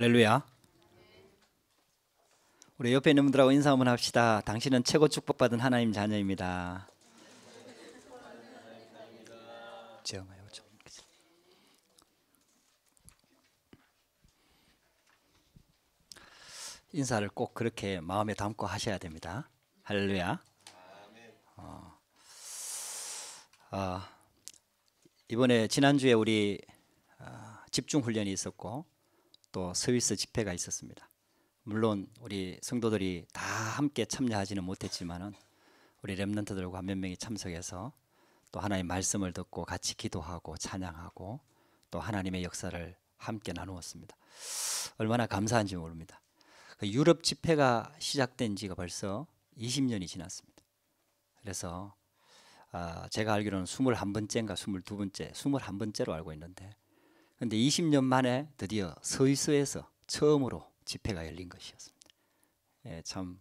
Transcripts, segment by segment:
할렐루야. 우리 옆에 있는 분들하고 인사 한번 합시다. 당신은 최고 축복받은 하나님 자녀입니다. 인사를 꼭 그렇게 마음에 담고 하셔야 됩니다. 할렐루야. 어, 어, 이번에 지난주에 우리 어, 집중 훈련이 있었고 또 스위스 집회가 있었습니다. 물론 우리 성도들이 다 함께 참여하지는 못했지만은 우리 렘넌트들과 몇 명이 참석해서 또하나의 말씀을 듣고 같이 기도하고 찬양하고 또 하나님의 역사를 함께 나누었습니다. 얼마나 감사한지 모릅니다. 그 유럽 집회가 시작된 지가 벌써 20년이 지났습니다. 그래서 아 제가 알기로는 21번째인가 22번째, 21번째로 알고 있는데 근데 20년 만에 드디어 서이스에서 처음으로 집회가 열린 것이었습니다. 예, 참,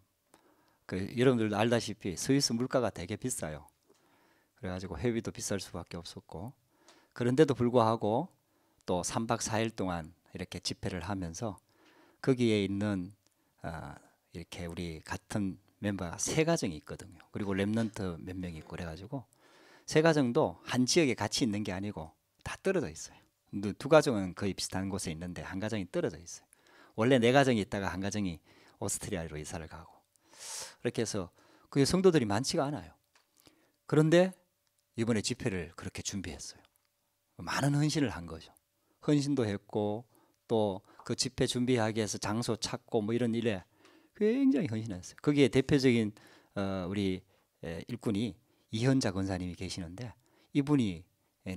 그, 여러분들도 알다시피 스위스 물가가 되게 비싸요. 그래가지고 회비도 비쌀 수밖에 없었고, 그런데도 불구하고 또 3박 4일 동안 이렇게 집회를 하면서 거기에 있는 어, 이렇게 우리 같은 멤버가 세 가정이 있거든요. 그리고 랩런트 몇명 있고 그래가지고 세 가정도 한 지역에 같이 있는 게 아니고 다 떨어져 있어요. 두 가정은 거의 비슷한 곳에 있는데 한 가정이 떨어져 있어요. 원래 네 가정이 있다가 한 가정이 오스트리아로 이사를 가고 그렇게 해서 그게 성도들이 많지가 않아요. 그런데 이번에 집회를 그렇게 준비했어요. 많은 헌신을 한 거죠. 헌신도 했고 또 그 집회 준비하기 위해서 장소 찾고 뭐 이런 일에 굉장히 헌신했어요. 거기에 대표적인 어, 우리 일꾼이 이현자 권사님이 계시는데 이분이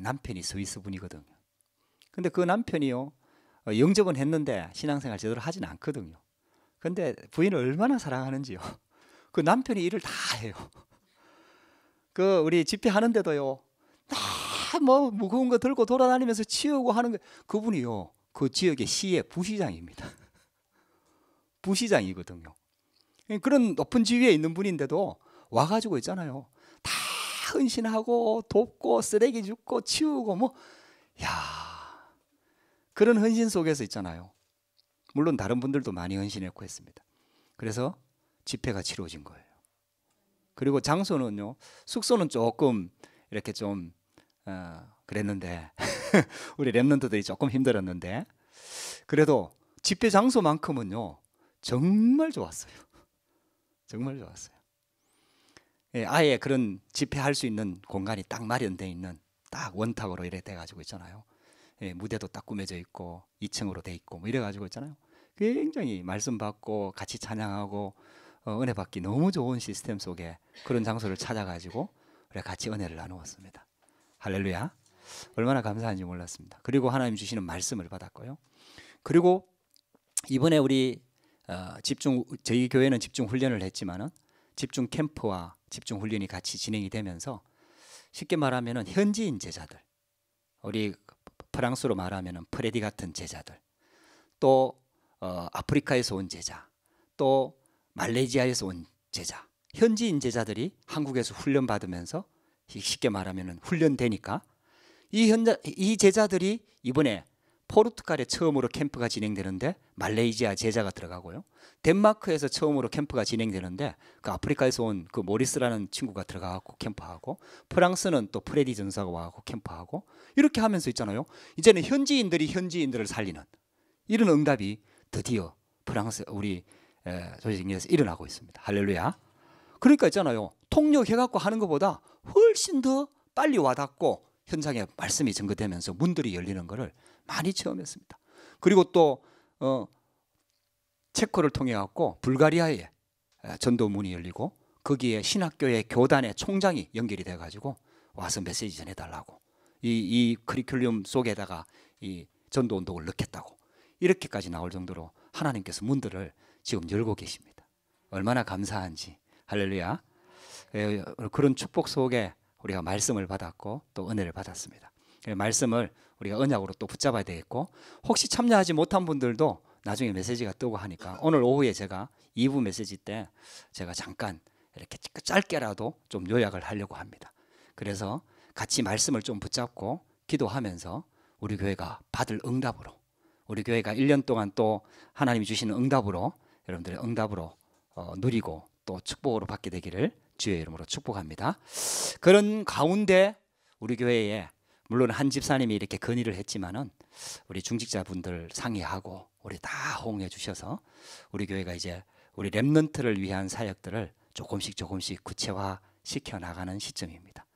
남편이 스위스 분이거든. 근데 그 남편이요 어, 영접은 했는데 신앙생활 제대로 하진 않거든요. 근데 부인을 얼마나 사랑하는지요. 그 남편이 일을 다 해요. 그 우리 집회하는데도요. 다 뭐 무거운 거 들고 돌아다니면서 치우고 하는 거 그분이요. 그 지역의 시의 부시장입니다. 부시장이거든요. 예, 그런 높은 지위에 있는 분인데도 와가지고 있잖아요. 다은신하고 돕고 쓰레기 줍고 치우고 뭐, 야 그런 헌신 속에서 있잖아요. 물론 다른 분들도 많이 헌신했고 했습니다. 그래서 집회가 치러진 거예요. 그리고 장소는요, 숙소는 조금 이렇게 좀 어, 그랬는데 우리 랩런트들이 조금 힘들었는데 그래도 집회 장소만큼은요 정말 좋았어요. 정말 좋았어요. 예, 아예 그런 집회할 수 있는 공간이 딱 마련돼 있는 딱 원탁으로 이래 돼 가지고 있잖아요. 예, 무대도 딱 꾸며져 있고 2층으로 돼 있고 뭐 이래가지고 있잖아요. 굉장히 말씀 받고 같이 찬양하고 어, 은혜 받기 너무 좋은 시스템 속에 그런 장소를 찾아가지고 우리 같이 은혜를 나누었습니다. 할렐루야. 얼마나 감사한지 몰랐습니다. 그리고 하나님 주시는 말씀을 받았고요. 그리고 이번에 우리 어, 집중 저희 교회는 집중 훈련을 했지만은 집중 캠프와 집중 훈련이 같이 진행이 되면서 쉽게 말하면은 현지인 제자들 우리 프랑스로 말하면 프레디 같은 제자들 또 어, 아프리카에서 온 제자 또 말레이시아에서 온 제자 현지인 제자들이 한국에서 훈련받으면서 쉽게 말하면 훈련되니까 이, 현자, 이 제자들이 이번에 포르투갈에 처음으로 캠프가 진행되는데 말레이시아 제자가 들어가고요. 덴마크에서 처음으로 캠프가 진행되는데 그 아프리카에서 온 그 모리스라는 친구가 들어가고 캠프하고 프랑스는 또 프레디 전사가 와고 캠프하고 이렇게 하면서 있잖아요. 이제는 현지인들이 현지인들을 살리는 이런 응답이 드디어 프랑스 우리 조직에서 일어나고 있습니다. 할렐루야. 그러니까 있잖아요. 통역해갖고 하는 것보다 훨씬 더 빨리 와닿고 현장에 말씀이 증거되면서 문들이 열리는 것을 많이 체험했습니다. 그리고 또 어, 체코를 통해 갖고 불가리아에 전도 문이 열리고 거기에 신학교의 교단의 총장이 연결이 돼 가지고 와서 메시지 전해 달라고 이, 이 커리큘럼 속에다가 이 전도 운동을 넣겠다고 이렇게까지 나올 정도로 하나님께서 문들을 지금 열고 계십니다. 얼마나 감사한지 할렐루야. 에, 그런 축복 속에 우리가 말씀을 받았고 또 은혜를 받았습니다. 예, 말씀을 우리가 언약으로 또 붙잡아야 되겠고 혹시 참여하지 못한 분들도 나중에 메시지가 뜨고 하니까 오늘 오후에 제가 2부 메시지 때 제가 잠깐 이렇게 그 짧게라도 좀 요약을 하려고 합니다. 그래서 같이 말씀을 좀 붙잡고 기도하면서 우리 교회가 받을 응답으로 우리 교회가 1년 동안 또 하나님이 주시는 응답으로 여러분들의 응답으로 어, 누리고 또 축복으로 받게 되기를 주의 이름으로 축복합니다. 그런 가운데 우리 교회에 물론 한 집사님이 이렇게 건의를 했지만은 우리 중직자분들 상의하고 우리 다 호응해 주셔서 우리 교회가 이제 우리 랩런트를 위한 사역들을 조금씩 조금씩 구체화 시켜 나가는 시점입니다.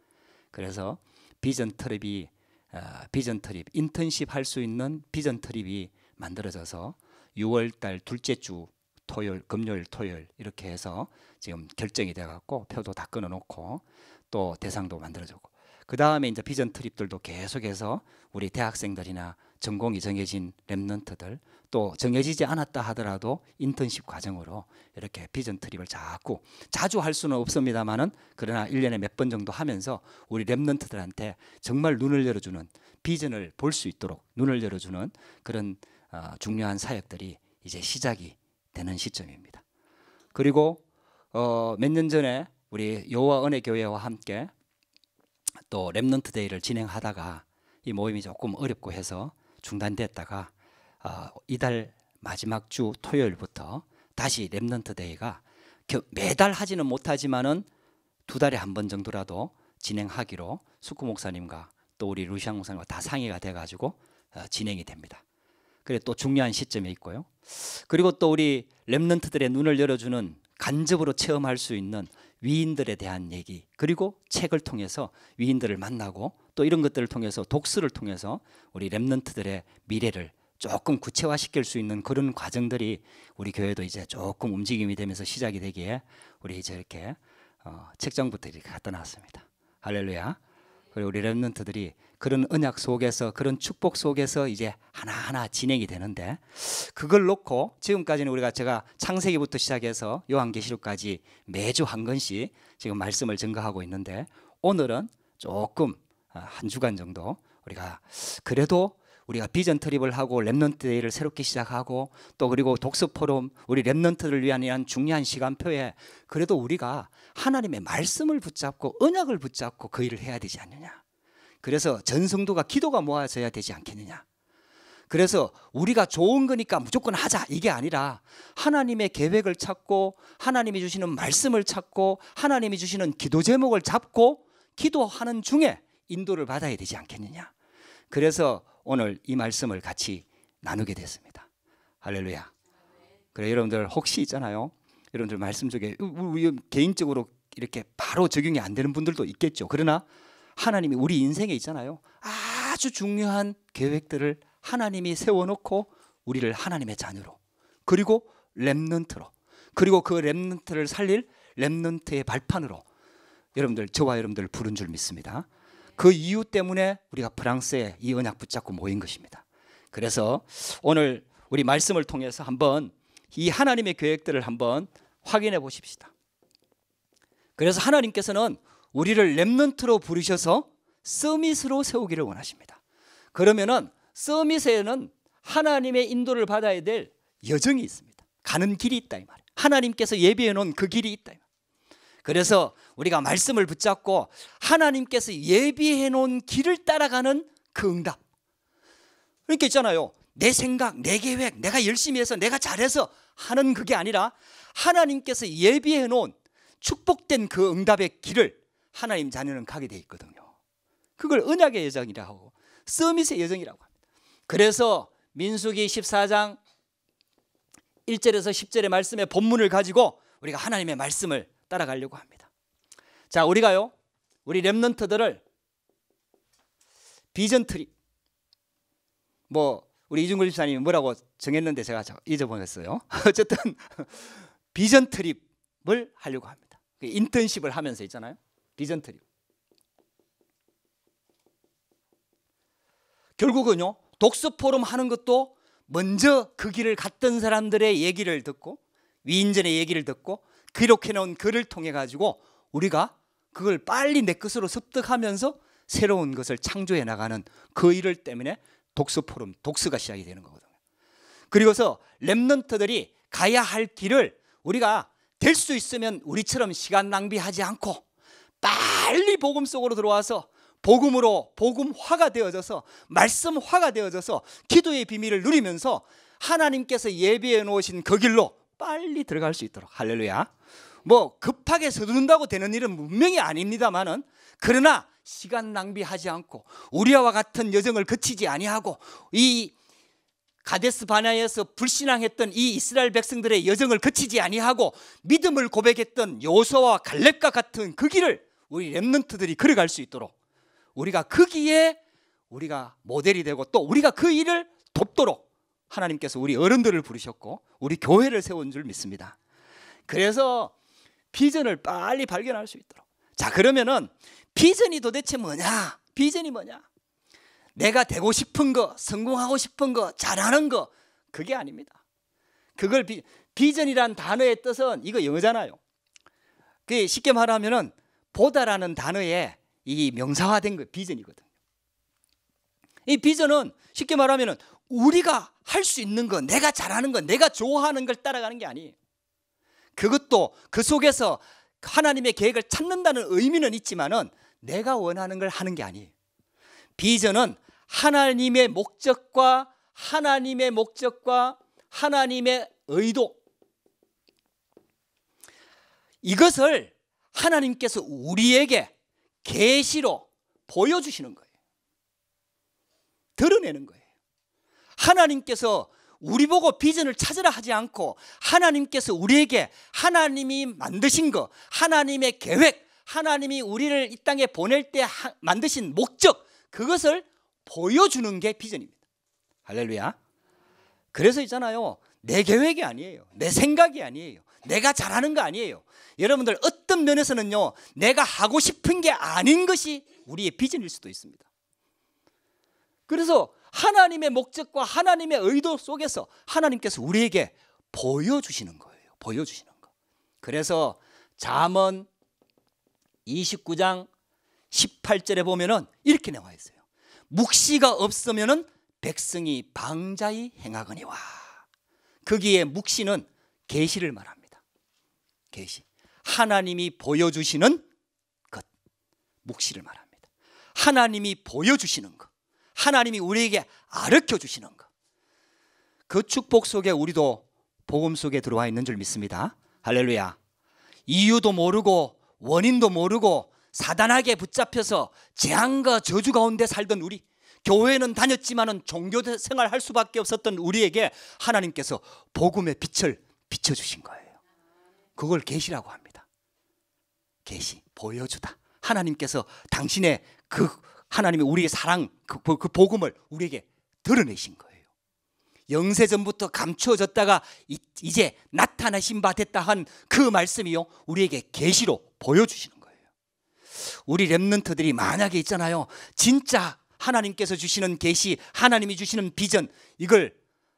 그래서 비전 트립이 어, 비전 트립 인턴십 할 수 있는 비전 트립이 만들어져서 6월 달 둘째 주 토요일 금요일 토요일 이렇게 해서 지금 결정이 돼 갖고 표도 다 끊어 놓고 또 대상도 만들어졌고 그 다음에 이제 비전 트립들도 계속해서 우리 대학생들이나 전공이 정해진 랩런트들 또 정해지지 않았다 하더라도 인턴십 과정으로 이렇게 비전 트립을 자꾸 자주 할 수는 없습니다만은 그러나 1년에 몇 번 정도 하면서 우리 랩런트들한테 정말 눈을 열어주는 비전을 볼 수 있도록 눈을 열어주는 그런 어, 중요한 사역들이 이제 시작이 되는 시점입니다. 그리고 어, 몇년 전에 우리 여호와 은혜 교회와 함께 또 랩넌트 데이를 진행하다가 이 모임이 조금 어렵고 해서 중단됐다가 어, 이달 마지막 주 토요일부터 다시 랩넌트 데이가 매달 하지는 못하지만은 두 달에 한 번 정도라도 진행하기로 수쿠 목사님과 또 우리 루시안 목사님과 다 상의가 돼 가지고 어, 진행이 됩니다. 그래 또 중요한 시점에 있고요. 그리고 또 우리 랩넌트들의 눈을 열어주는 간접으로 체험할 수 있는 위인들에 대한 얘기 그리고 책을 통해서 위인들을 만나고 또 이런 것들을 통해서 독서를 통해서 우리 랩런트들의 미래를 조금 구체화시킬 수 있는 그런 과정들이 우리 교회도 이제 조금 움직임이 되면서 시작이 되기에 우리 이제 이렇게 어, 책장부터 이렇게 갖다 놨습니다. 할렐루야. 그리고 우리 랩런트들이 그런 은약 속에서 그런 축복 속에서 이제 하나하나 진행이 되는데 그걸 놓고 지금까지는 우리가 제가 창세기부터 시작해서 요한계시록까지 매주 한 권씩 지금 말씀을 증거하고 있는데 오늘은 조금 아, 한 주간 정도 우리가 그래도 우리가 비전 트립을 하고 랩넌트 데이를 새롭게 시작하고 또 그리고 독서 포럼 우리 랩넌트를 위한 이한 중요한 시간표에 그래도 우리가 하나님의 말씀을 붙잡고 은약을 붙잡고 그 일을 해야 되지 않느냐. 그래서 전성도가 기도가 모아져야 되지 않겠느냐. 그래서 우리가 좋은 거니까 무조건 하자 이게 아니라 하나님의 계획을 찾고 하나님이 주시는 말씀을 찾고 하나님이 주시는 기도 제목을 잡고 기도하는 중에 인도를 받아야 되지 않겠느냐. 그래서 오늘 이 말씀을 같이 나누게 됐습니다. 할렐루야. 그래 여러분들 혹시 있잖아요. 여러분들 말씀 중에 개인적으로 이렇게 바로 적용이 안 되는 분들도 있겠죠. 그러나 하나님이 우리 인생에 있잖아요. 아주 중요한 계획들을 하나님이 세워놓고 우리를 하나님의 자녀로 그리고 렘넌트로 그리고 그 렘넌트를 살릴 렘넌트의 발판으로 여러분들 저와 여러분들 부른 줄 믿습니다. 그 이유 때문에 우리가 프랑스에 이 언약 붙잡고 모인 것입니다. 그래서 오늘 우리 말씀을 통해서 한번 이 하나님의 계획들을 한번 확인해 보십시다. 그래서 하나님께서는 우리를 렘넌트로 부르셔서 서밋으로 세우기를 원하십니다. 그러면은 서밋에는 하나님의 인도를 받아야 될 여정이 있습니다. 가는 길이 있다 이 말이에요. 하나님께서 예비해 놓은 그 길이 있다. 이 그래서 우리가 말씀을 붙잡고 하나님께서 예비해 놓은 길을 따라가는 그 응답. 그러니까 있잖아요. 내 생각, 내 계획, 내가 열심히 해서 내가 잘해서 하는 그게 아니라 하나님께서 예비해 놓은 축복된 그 응답의 길을 하나님 자녀는 가게 돼 있거든요. 그걸 언약의 여정이라 고 하고 서밋의 여정이라고 합니다. 그래서 민수기 14장 1절에서 10절의 말씀의 본문을 가지고 우리가 하나님의 말씀을 따라가려고 합니다. 자, 우리가요. 우리 렘런트들을 비전 트리 뭐 우리 이중근 집사님이 뭐라고 정했는데 제가 잊어버렸어요. 어쨌든 비전 트립을 하려고 합니다. 그 인턴십을 하면서 있잖아요. 디젠트리. 결국은요, 독서 포럼 하는 것도 먼저 그 길을 갔던 사람들의 얘기를 듣고 위인전의 얘기를 듣고 기록해 놓은 글을 통해 가지고 우리가 그걸 빨리 내 것으로 습득하면서 새로운 것을 창조해 나가는 그 일을 때문에 독서 포럼, 독서가 시작이 되는 거거든요. 그리고서 랩런터들이 가야 할 길을 우리가 될 수 있으면 우리처럼 시간 낭비하지 않고 빨리 복음 속으로 들어와서 복음으로 복음화가 되어져서 말씀화가 되어져서 기도의 비밀을 누리면서 하나님께서 예비해 놓으신 그 길로 빨리 들어갈 수 있도록 할렐루야. 뭐 급하게 서두른다고 되는 일은 분명히 아닙니다만은 그러나 시간 낭비하지 않고 우리와 같은 여정을 거치지 아니하고 이 가데스 바나에서 불신앙했던 이 이스라엘 백성들의 여정을 거치지 아니하고 믿음을 고백했던 요소와 갈렙과 같은 그 길을 우리 랩런트들이 걸어갈 수 있도록 우리가 크기에 그 우리가 모델이 되고 또 우리가 그 일을 돕도록 하나님께서 우리 어른들을 부르셨고 우리 교회를 세운 줄 믿습니다. 그래서 비전을 빨리 발견할 수 있도록. 자, 그러면은 비전이 도대체 뭐냐? 비전이 뭐냐? 내가 되고 싶은 거, 성공하고 싶은 거, 잘하는 거 그게 아닙니다. 그걸 비, 비전이란 단어의 뜻은 이거 영어잖아요. 그 쉽게 말하면은 보다라는 단어에 이 명사화된 거 그 비전이거든요. 이 비전은 쉽게 말하면 우리가 할 수 있는 것, 내가 잘하는 것, 내가 좋아하는 걸 따라가는 게 아니에요. 그것도 그 속에서 하나님의 계획을 찾는다는 의미는 있지만은 내가 원하는 걸 하는 게 아니에요. 비전은 하나님의 목적과 하나님의 목적과 하나님의 의도 이것을 하나님께서 우리에게 계시로 보여주시는 거예요. 드러내는 거예요. 하나님께서 우리 보고 비전을 찾으라 하지 않고 하나님께서 우리에게 하나님이 만드신 것, 하나님의 계획, 하나님이 우리를 이 땅에 보낼 때 만드신 목적 그것을 보여주는 게 비전입니다. 할렐루야. 그래서 있잖아요. 내 계획이 아니에요. 내 생각이 아니에요. 내가 잘하는 거 아니에요. 여러분들 어떤 면에서는요, 내가 하고 싶은 게 아닌 것이 우리의 비전일 수도 있습니다. 그래서 하나님의 목적과 하나님의 의도 속에서 하나님께서 우리에게 보여주시는 거예요. 보여주시는 거. 그래서 잠언 29장 18절에 보면은 이렇게 나와 있어요. 묵시가 없으면은 백성이 방자히 행하거니와. 거기에 묵시는 계시를 말합니다. 계시. 하나님이 보여주시는 것. 묵시를 말합니다. 하나님이 보여주시는 것. 하나님이 우리에게 아르켜 주시는 것. 그 축복 속에 우리도 복음 속에 들어와 있는 줄 믿습니다. 할렐루야. 이유도 모르고 원인도 모르고 사단에게 붙잡혀서 재앙과 저주 가운데 살던 우리 교회는 다녔지만은 종교 생활할 수밖에 없었던 우리에게 하나님께서 복음의 빛을 비춰 주신 거예요. 그걸 계시라고 합니다. 계시 보여주다. 하나님께서 당신의 그 하나님의 우리의 사랑 그, 그, 그 복음을 우리에게 드러내신 거예요. 영세 전부터 감추어졌다가 이, 이제 나타나신 바 됐다 한 그 말씀이요 우리에게 계시로 보여주시는 거예요. 우리 렘넌트들이 만약에 있잖아요 진짜 하나님께서 주시는 계시 하나님이 주시는 비전 이걸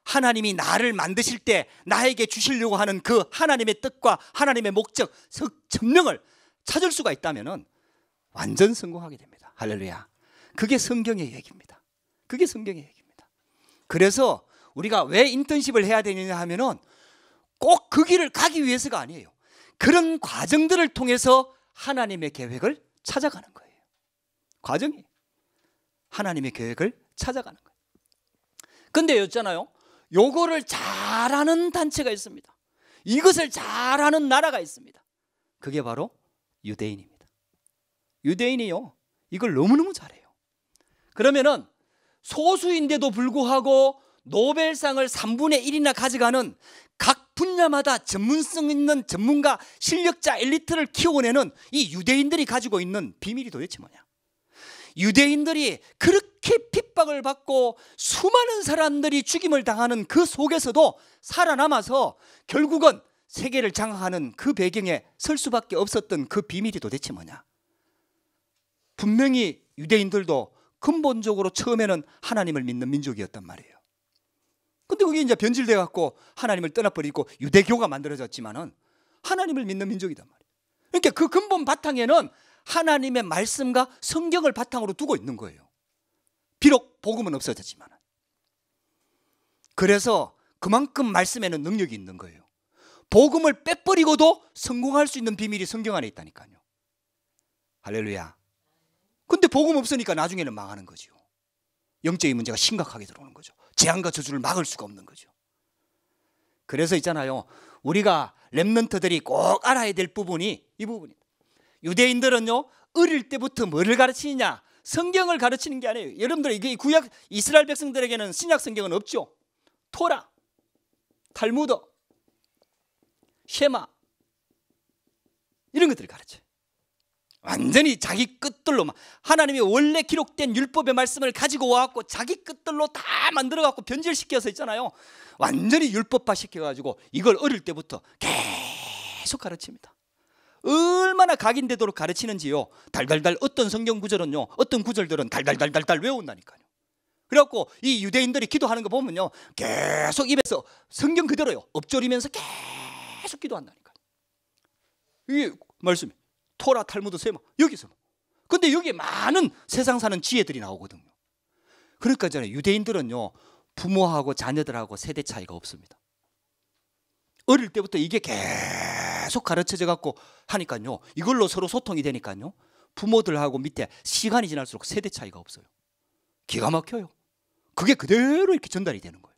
하나님이 나를 만드실 때 나에게 주시려고 하는 그 하나님의 뜻과 하나님의 목적, 정명을 찾을 수가 있다면 완전 성공하게 됩니다. 할렐루야. 그게 성경의 얘기입니다. 그게 성경의 얘기입니다. 그래서 우리가 왜 인턴십을 해야 되느냐 하면꼭 그 길을 가기 위해서가 아니에요. 그런 과정들을 통해서 하나님의 계획을 찾아가는 거예요. 과정이 하나님의 계획을 찾아가는 거예요. 근데 있잖아요. 요거를 잘하는 단체가 있습니다. 이것을 잘하는 나라가 있습니다. 그게 바로 유대인입니다. 유대인이요. 이걸 너무너무 잘해요. 그러면은 소수인데도 불구하고 노벨상을 3분의 1이나 가져가는 각 분야마다 전문성 있는 전문가, 실력자 엘리트를 키워내는 이 유대인들이 가지고 있는 비밀이 도대체 뭐냐? 유대인들이 그렇게 핍박을 받고 수많은 사람들이 죽임을 당하는 그 속에서도 살아남아서 결국은 세계를 장악하는 그 배경에 설 수밖에 없었던 그 비밀이 도대체 뭐냐? 분명히 유대인들도 근본적으로 처음에는 하나님을 믿는 민족이었단 말이에요. 근데 그게 이제 변질돼 갖고 하나님을 떠나버리고 유대교가 만들어졌지만은 하나님을 믿는 민족이단 말이에요. 그러니까 그 근본 바탕에는 하나님의 말씀과 성경을 바탕으로 두고 있는 거예요. 비록 복음은 없어졌지만. 그래서 그만큼 말씀에는 능력이 있는 거예요. 복음을 빼버리고도 성공할 수 있는 비밀이 성경 안에 있다니까요. 할렐루야. 근데 복음 없으니까 나중에는 망하는 거죠. 영적인 문제가 심각하게 들어오는 거죠. 재앙과 저주를 막을 수가 없는 거죠. 그래서 있잖아요. 우리가 랩런트들이 꼭 알아야 될 부분이 이 부분이 유대인들은요 어릴 때부터 뭐를 가르치느냐 성경을 가르치는 게 아니에요. 여러분들 이게 구약 이스라엘 백성들에게는 신약 성경은 없죠. 토라, 탈무더, 쉐마 이런 것들을 가르쳐요. 완전히 자기 끝들로 하나님이 원래 기록된 율법의 말씀을 가지고 와갖고 자기 끝들로 다 만들어갖고 변질시켜서 있잖아요. 완전히 율법화 시켜가지고 이걸 어릴 때부터 계속 가르칩니다. 얼마나 각인되도록 가르치는지요. 달달달 어떤 성경 구절은요. 어떤 구절들은 달달달달달 외운다니까요. 그래갖고 이 유대인들이 기도하는 거 보면요. 계속 입에서 성경 그대로요. 엎조리면서 계속 기도한다니까요. 이게 말씀이 토라 탈무드 세마 여기서 근데 여기에 많은 세상 사는 지혜들이 나오거든요. 그러니까 저는 유대인들은요. 부모하고 자녀들하고 세대 차이가 없습니다. 어릴 때부터 이게 계속 계속 가르쳐져 갖고 하니까요. 이걸로 서로 소통이 되니까요. 부모들하고 밑에 시간이 지날수록 세대 차이가 없어요. 기가 막혀요. 그게 그대로 이렇게 전달이 되는 거예요.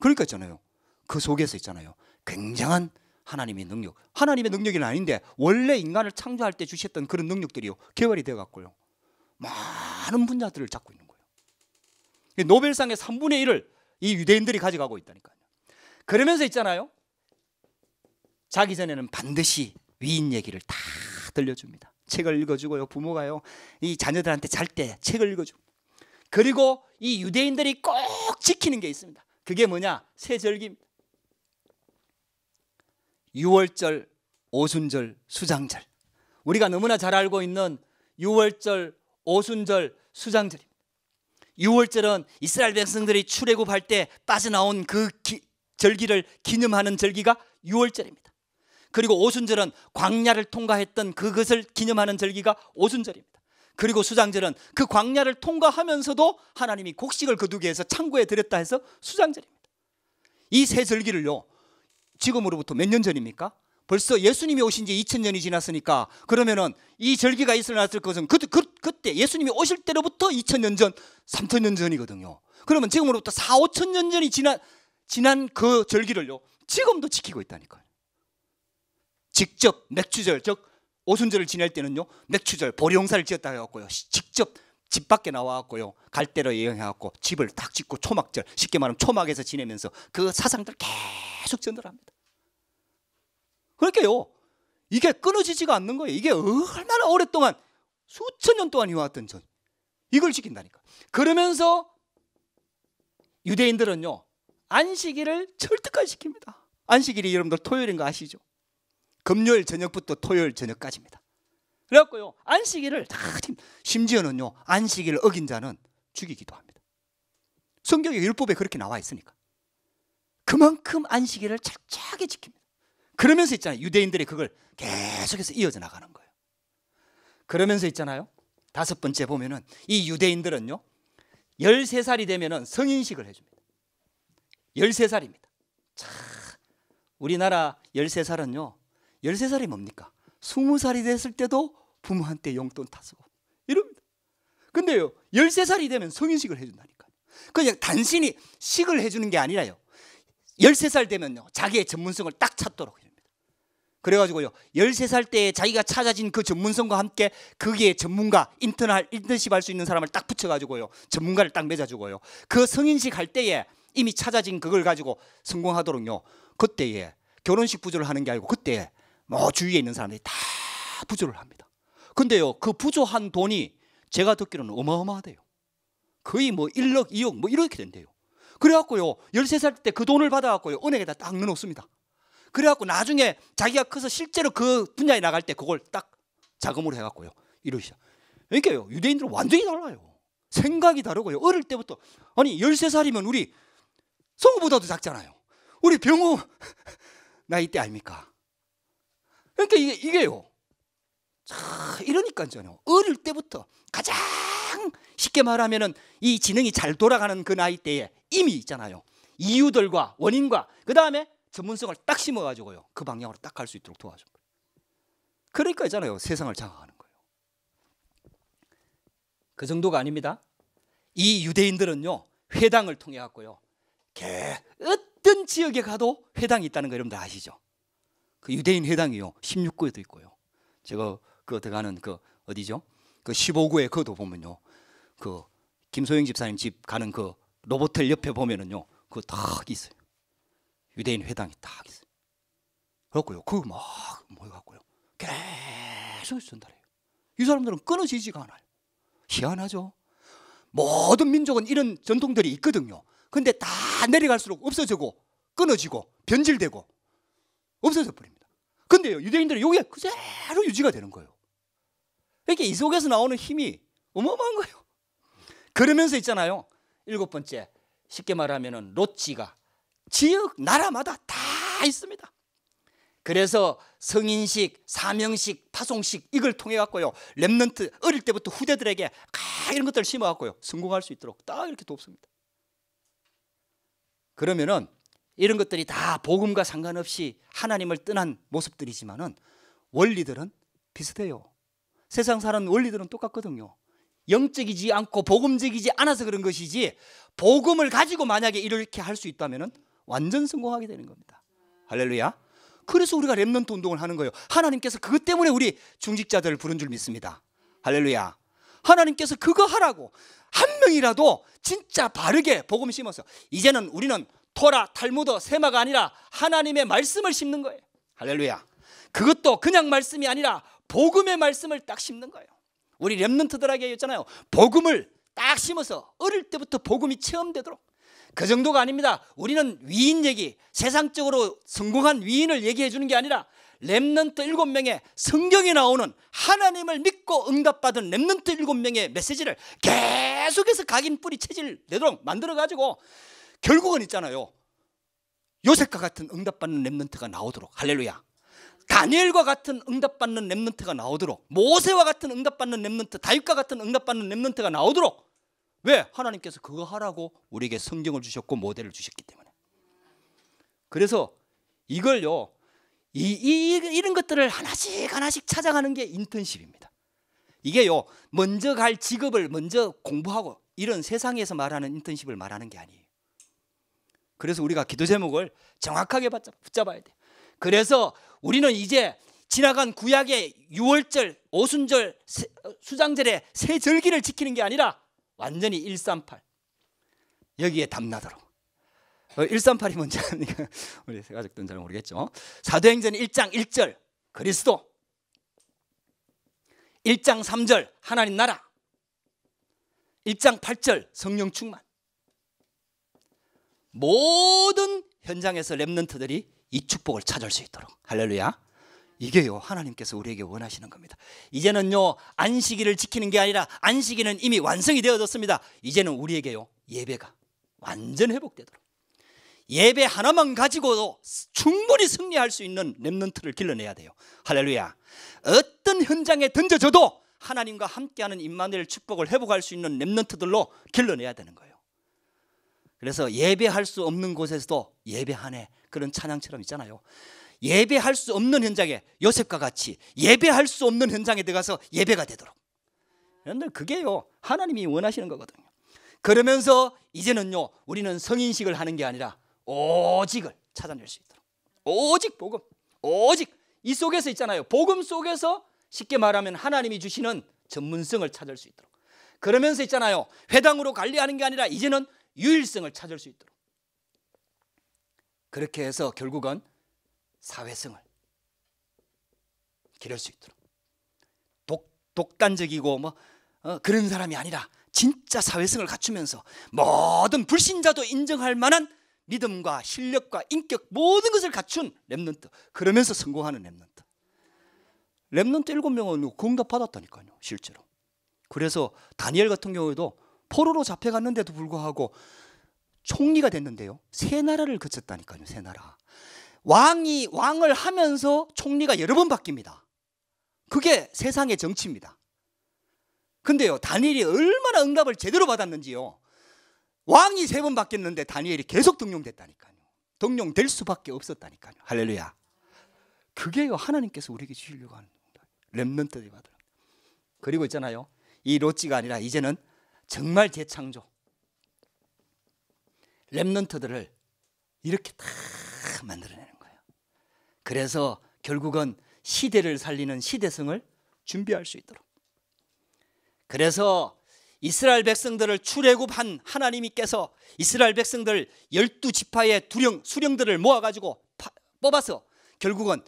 그러니까 있잖아요. 그 속에서 있잖아요. 굉장한 하나님의 능력. 하나님의 능력이 아닌데 원래 인간을 창조할 때 주셨던 그런 능력들이요. 개발이 되어 갖고요. 많은 분야들을 잡고 있는 거예요. 노벨상의 3분의 1을 이 유대인들이 가져가고 있다니까요. 그러면서 있잖아요. 자기 전에는 반드시 위인 얘기를 다 들려줍니다. 책을 읽어주고요. 부모가요. 이 자녀들한테 잘 때 책을 읽어주고. 그리고 이 유대인들이 꼭 지키는 게 있습니다. 그게 뭐냐? 세절기입니다. 6월절, 오순절, 수장절. 우리가 너무나 잘 알고 있는 6월절, 오순절, 수장절입니다. 6월절은 이스라엘 백성들이 출애굽할 때 빠져나온 그 기, 절기를 기념하는 절기가 6월절입니다. 그리고 오순절은 광야를 통과했던 그것을 기념하는 절기가 오순절입니다. 그리고 수장절은 그 광야를 통과하면서도 하나님이 곡식을 거두게 해서 창고에 들였다 해서 수장절입니다. 이 세 절기를요. 지금으로부터 몇 년 전입니까? 벌써 예수님이 오신 지 2000년이 지났으니까 그러면은 이 절기가 있어났을 것은 그, 그, 그때 예수님이 오실 때로부터 2000년 전, 3000년 전이거든요. 그러면 지금으로부터 4, 5천년 전이 지난 지난 그 절기를요. 지금도 지키고 있다니까요. 직접 맥추절 즉 오순절을 지낼 때는요 맥추절 보리용사를 지었다 해갖고요 직접 집 밖에 나와갖고요 갈대로 여행해갖고 집을 딱 짓고 초막절 쉽게 말하면 초막에서 지내면서 그 사상들 계속 전달합니다 그러니까요 이게 끊어지지가 않는 거예요 이게 얼마나 오랫동안 수천 년 동안 이어왔던 전 이걸 지킨다니까 그러면서 유대인들은요 안식일을 철득까 시킵니다 안식일이 여러분들 토요일인 거 아시죠? 금요일 저녁부터 토요일 저녁까지입니다. 그래갖고요 안식일을 다 심지어는요 안식일을 어긴 자는 죽이기도 합니다. 성경의 율법에 그렇게 나와 있으니까 그만큼 안식일을 철저하게 지킵니다. 그러면서 있잖아요 유대인들이 그걸 계속해서 이어져 나가는 거예요. 그러면서 있잖아요 다섯 번째 보면은 이 유대인들은요 13살이 되면은 성인식을 해줍니다. 13살입니다. 자, 우리나라 13살은요 13살이 뭡니까? 20살이 됐을 때도 부모한테 용돈 타서 이럽니다. 근데요, 13살이 되면 성인식을 해준다니까. 그냥 단순히 식을 해주는 게 아니라요. 13살 되면요, 자기의 전문성을 딱 찾도록 해줍니다. 그래가지고요, 13살 때 자기가 찾아진 그 전문성과 함께 거기에 전문가, 인턴 할, 인턴십 할수 있는 사람을 딱 붙여가지고요, 전문가를 딱 맺어주고요, 그 성인식 할 때에 이미 찾아진 그걸 가지고 성공하도록요, 그때에 결혼식 부조를 하는 게 아니고 그때 에뭐 주위에 있는 사람들이 다 부조를 합니다. 근데요, 그 부조한 돈이 제가 듣기로는 어마어마하대요. 거의 뭐 1억, 2억 뭐 이렇게 된대요. 그래갖고요, 13살 때 그 돈을 받아갖고요, 은행에다 딱 넣어놓습니다. 그래갖고 나중에 자기가 커서 실제로 그 분야에 나갈 때 그걸 딱 자금으로 해갖고요, 이러시죠. 그러니까요, 유대인들은 완전히 달라요. 생각이 다르고요. 어릴 때부터, 아니, 13살이면 우리 성우보다도 작잖아요. 우리 병우 나이 때 아닙니까? 그러니까 이게, 이게요. 자, 이러니까요. 어릴 때부터 가장 쉽게 말하면은 이 지능이 잘 돌아가는 그 나이 때에 이미 있잖아요. 이유들과 원인과 그 다음에 전문성을 딱 심어가지고요. 그 방향으로 딱 갈 수 있도록 도와준 거 그러니까 있잖아요. 세상을 장악하는 거예요. 그 정도가 아닙니다. 이 유대인들은요. 회당을 통해 갖고요. 개 어떤 지역에 가도 회당이 있다는 거 여러분들 아시죠? 그 유대인 회당이요. 16구에도 있고요. 제가 그 들어가는 그 어디죠? 그 15구에 그도 보면요. 그 김소영 집사님 집 가는 그로봇텔 옆에 보면은요. 그거 딱 있어요. 유대인 회당이 딱 있어요. 그렇고요. 그막 모여 갖고요. 계속 전달해요. 이 사람들은 끊어지지가 않아요. 희한하죠. 모든 민족은 이런 전통들이 있거든요. 근데 다 내려갈수록 없어지고 끊어지고 변질되고 없어져 버립니다. 근데요, 유대인들은 여기 그대로 유지가 되는 거예요. 이렇게 이 속에서 나오는 힘이 어마어마한 거예요. 그러면서 있잖아요. 일곱 번째, 쉽게 말하면 로찌가 지역, 나라마다 다 있습니다. 그래서 성인식, 사명식, 파송식 이걸 통해 갖고요. 렘넌트 어릴 때부터 후대들에게 아, 이런 것들을 심어 갖고요. 성공할 수 있도록 딱 이렇게 돕습니다. 그러면은 이런 것들이 다 복음과 상관없이 하나님을 떠난 모습들이지만은 원리들은 비슷해요. 세상 사는 원리들은 똑같거든요. 영적이지 않고 복음적이지 않아서 그런 것이지 복음을 가지고 만약에 이렇게 할 수 있다면은 완전 성공하게 되는 겁니다. 할렐루야. 그래서 우리가 렘넌트 운동을 하는 거예요. 하나님께서 그것 때문에 우리 중직자들을 부른 줄 믿습니다. 할렐루야. 하나님께서 그거 하라고 한 명이라도 진짜 바르게 복음 심어서 이제는 우리는 토라, 탈무드, 세마가 아니라 하나님의 말씀을 심는 거예요. 할렐루야. 그것도 그냥 말씀이 아니라 복음의 말씀을 딱 심는 거예요. 우리 렘넌트들에게 했잖아요. 복음을 딱 심어서 어릴 때부터 복음이 체험되도록 그 정도가 아닙니다. 우리는 위인 얘기, 세상적으로 성공한 위인을 얘기해 주는 게 아니라 렘넌트 일곱 명의 성경에 나오는 하나님을 믿고 응답받은 렘넌트 일곱 명의 메시지를 계속해서 각인 뿌리 체질 내도록 만들어 가지고 결국은 있잖아요. 요셉과 같은 응답받는 랩넌트가 나오도록 할렐루야. 다니엘과 같은 응답받는 랩넌트가 나오도록 모세와 같은 응답받는 랩넌트 다윗과 같은 응답받는 랩넌트가 나오도록 왜 하나님께서 그거 하라고 우리에게 성경을 주셨고 모델을 주셨기 때문에. 그래서 이걸요. 이, 이, 이런 것들을 하나씩 하나씩 찾아가는 게 인턴십입니다. 이게요. 먼저 갈 직업을 먼저 공부하고 이런 세상에서 말하는 인턴십을 말하는 게 아니에요. 그래서 우리가 기도 제목을 정확하게 붙잡아야 돼요. 그래서 우리는 이제 지나간 구약의 유월절, 오순절, 어, 수장절의 세 절기를 지키는 게 아니라 완전히 138 여기에 담나도록 138이 어, 뭔지 아니까 우리 가족들은 잘 모르겠죠. 사도행전 1장 1절 그리스도 1장 3절 하나님 나라 1장 8절 성령 충만 모든 현장에서 랩런트들이 이 축복을 찾을 수 있도록 할렐루야 이게요 하나님께서 우리에게 원하시는 겁니다 이제는요 안식일을 지키는 게 아니라 안식일은 이미 완성이 되어졌습니다 이제는 우리에게요 예배가 완전 회복되도록 예배 하나만 가지고도 충분히 승리할 수 있는 랩런트를 길러내야 돼요 할렐루야 어떤 현장에 던져져도 하나님과 함께하는 인마누엘 축복을 회복할 수 있는 랩런트들로 길러내야 되는 거예요 그래서 예배할 수 없는 곳에서도 예배하네 그런 찬양처럼 있잖아요. 예배할 수 없는 현장에 요셉과 같이 예배할 수 없는 현장에 들어가서 예배가 되도록. 여러분 그게요 하나님이 원하시는 거거든요. 그러면서 이제는요 우리는 성인식을 하는 게 아니라 오직을 찾아낼 수 있도록 오직 복음 오직 이 속에서 있잖아요 복음 속에서 쉽게 말하면 하나님이 주시는 전문성을 찾을 수 있도록 그러면서 있잖아요 회당으로 관리하는 게 아니라 이제는 유일성을 찾을 수 있도록 그렇게 해서 결국은 사회성을 기를 수 있도록 독, 독단적이고 뭐 어, 그런 사람이 아니라 진짜 사회성을 갖추면서 모든 불신자도 인정할 만한 믿음과 실력과 인격 모든 것을 갖춘 랩넌트 그러면서 성공하는 랩넌트 랩넌트 7 명은 공답 받았다니까요 실제로 그래서 다니엘 같은 경우에도 포로로 잡혀갔는데도 불구하고 총리가 됐는데요. 세 나라를 거쳤다니까요. 세 나라. 왕이 왕을 하면서 총리가 여러 번 바뀝니다. 그게 세상의 정치입니다. 근데요. 다니엘이 얼마나 응답을 제대로 받았는지요. 왕이 세 번 바뀌었는데 다니엘이 계속 등용됐다니까요. 등용될 수밖에 없었다니까요. 할렐루야. 그게요. 하나님께서 우리에게 주시려고 하는 렘넌트들이 받으라. 그리고 있잖아요. 이 로찌가 아니라 이제는 정말 재창조. 랩넌트들을 이렇게 다 만들어내는 거예요. 그래서 결국은 시대를 살리는 시대성을 준비할 수 있도록. 그래서 이스라엘 백성들을 출애굽한 하나님이께서 이스라엘 백성들 열두 지파의 두령 수령들을 모아가지고 파, 뽑아서 결국은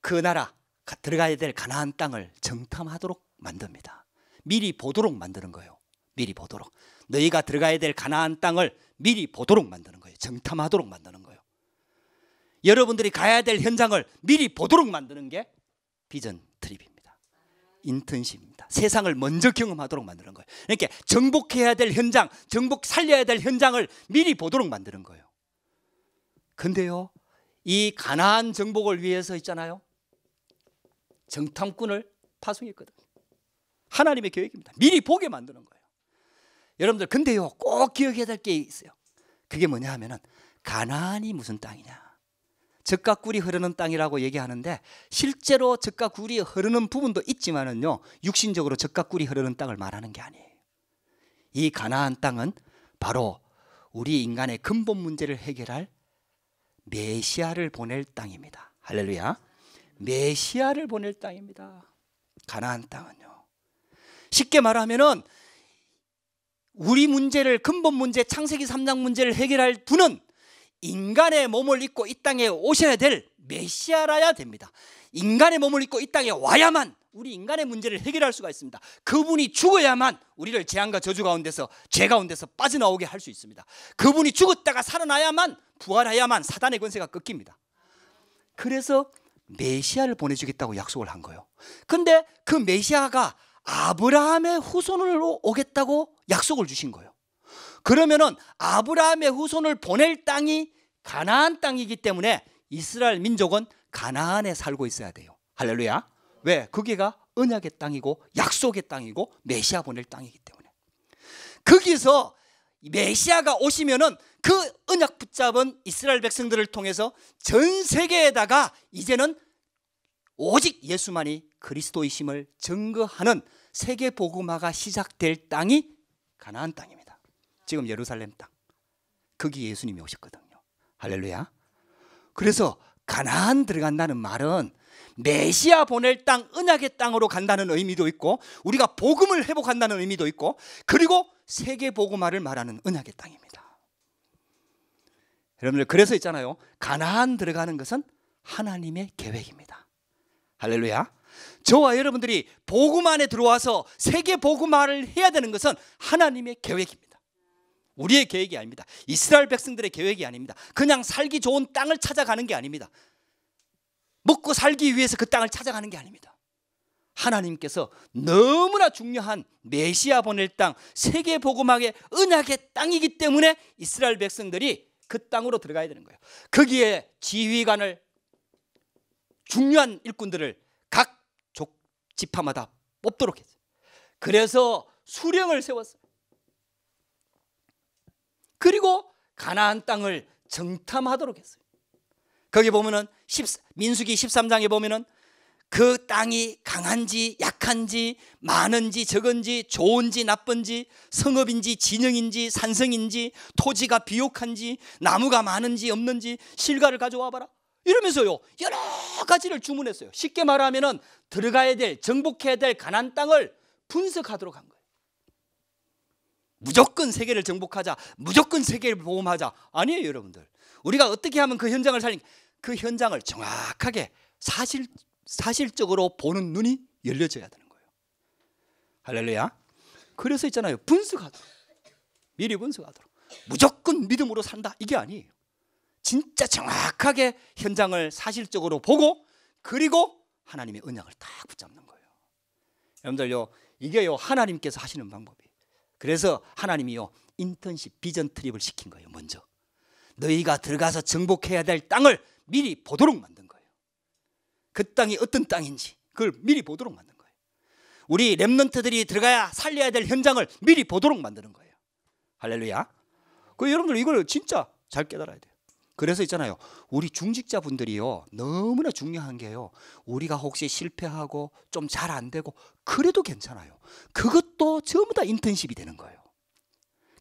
그 나라 들어가야 될 가나안 땅을 정탐하도록 만듭니다. 미리 보도록 만드는 거예요. 미리 보도록 너희가 들어가야 될 가나안 땅을 미리 보도록 만드는 거예요. 정탐하도록 만드는 거예요. 여러분들이 가야 될 현장을 미리 보도록 만드는 게 비전 트립입니다. 인턴십입니다. 세상을 먼저 경험하도록 만드는 거예요. 그러니까 정복해야 될 현장, 정복 살려야 될 현장을 미리 보도록 만드는 거예요. 근데요, 이 가나안 정복을 위해서 있잖아요. 정탐꾼을 파송했거든. 하나님의 계획입니다. 미리 보게 만드는 거예요. 여러분들 근데요 꼭 기억해야 될 게 있어요. 그게 뭐냐 하면은 가나안이 무슨 땅이냐. 적과 꿀이 흐르는 땅이라고 얘기하는데 실제로 적과 꿀이 흐르는 부분도 있지만은요 육신적으로 적과 꿀이 흐르는 땅을 말하는 게 아니에요. 이 가나안 땅은 바로 우리 인간의 근본 문제를 해결할 메시아를 보낼 땅입니다. 할렐루야. 메시아를 보낼 땅입니다. 가나안 땅은요. 쉽게 말하면은 우리 문제를 근본 문제 창세기 3장 문제를 해결할 분은 인간의 몸을 입고 이 땅에 오셔야 될 메시아라야 됩니다. 인간의 몸을 입고 이 땅에 와야만 우리 인간의 문제를 해결할 수가 있습니다. 그분이 죽어야만 우리를 재앙과 저주 가운데서 죄 가운데서 빠져나오게 할 수 있습니다. 그분이 죽었다가 살아나야만 부활해야만 사단의 권세가 꺾입니다. 그래서 메시아를 보내주겠다고 약속을 한 거예요. 근데 그 메시아가 아브라함의 후손으로 오겠다고 약속을 주신 거예요. 그러면은 아브라함의 후손을 보낼 땅이 가나안 땅이기 때문에 이스라엘 민족은 가나안에 살고 있어야 돼요. 할렐루야. 왜? 거기가 언약의 땅이고 약속의 땅이고 메시아 보낼 땅이기 때문에. 거기서 메시아가 오시면은 그 언약 붙잡은 이스라엘 백성들을 통해서 전 세계에다가 이제는 오직 예수만이 그리스도이심을 증거하는 세계 복음화가 시작될 땅이 가나안 땅입니다. 지금 예루살렘 땅. 거기 예수님이 오셨거든요. 할렐루야. 그래서 가나안 들어간다는 말은 메시아 보낼 땅은약의 땅으로 간다는 의미도 있고 우리가 복음을 회복한다는 의미도 있고 그리고 세계 복음화를 말하는 은약의 땅입니다. 여러분들 그래서 있잖아요. 가나안 들어가는 것은 하나님의 계획입니다. 할렐루야. 저와 여러분들이 복음 안에 들어와서 세계 복음화를 해야 되는 것은 하나님의 계획입니다. 우리의 계획이 아닙니다. 이스라엘 백성들의 계획이 아닙니다. 그냥 살기 좋은 땅을 찾아가는 게 아닙니다. 먹고 살기 위해서 그 땅을 찾아가는 게 아닙니다. 하나님께서 너무나 중요한 메시아 보낼 땅, 세계 복음학의 은약의 땅이기 때문에 이스라엘 백성들이 그 땅으로 들어가야 되는 거예요. 거기에 지휘관을 중요한 일꾼들을 지파마다 뽑도록 했어요. 그래서 수령을 세웠어요. 그리고 가나안 땅을 정탐하도록 했어요. 거기 보면은 10, 민수기 13장에 보면은 그 땅이 강한지 약한지 많은지 적은지 좋은지 나쁜지 성읍인지 진영인지 산성인지 토지가 비옥한지 나무가 많은지 없는지 실과를 가져와 봐라. 이러면서요 여러 가지를 주문했어요. 쉽게 말하면 들어가야 될 정복해야 될 가난 땅을 분석하도록 한 거예요. 무조건 세계를 정복하자, 무조건 세계를 보험하자 아니에요 여러분들. 우리가 어떻게 하면 그 현장을 살린 그 현장을 정확하게 사실 사실적으로 보는 눈이 열려져야 되는 거예요. 할렐루야. 그래서 있잖아요 분석하도록 미리 분석하도록 무조건 믿음으로 산다 이게 아니에요. 진짜 정확하게 현장을 사실적으로 보고 그리고 하나님의 언약을 딱 붙잡는 거예요. 여러분들요 이게요 하나님께서 하시는 방법이에요. 그래서 하나님이요 인턴십 비전 트립을 시킨 거예요. 먼저 너희가 들어가서 정복해야 될 땅을 미리 보도록 만든 거예요. 그 땅이 어떤 땅인지 그걸 미리 보도록 만든 거예요. 우리 랩런트들이 들어가야 살려야 될 현장을 미리 보도록 만드는 거예요. 할렐루야. 그 여러분들 이걸 진짜 잘 깨달아야 돼요. 그래서 있잖아요. 우리 중직자분들이요. 너무나 중요한 게요. 우리가 혹시 실패하고 좀 잘 안 되고 그래도 괜찮아요. 그것도 전부 다 인턴십이 되는 거예요.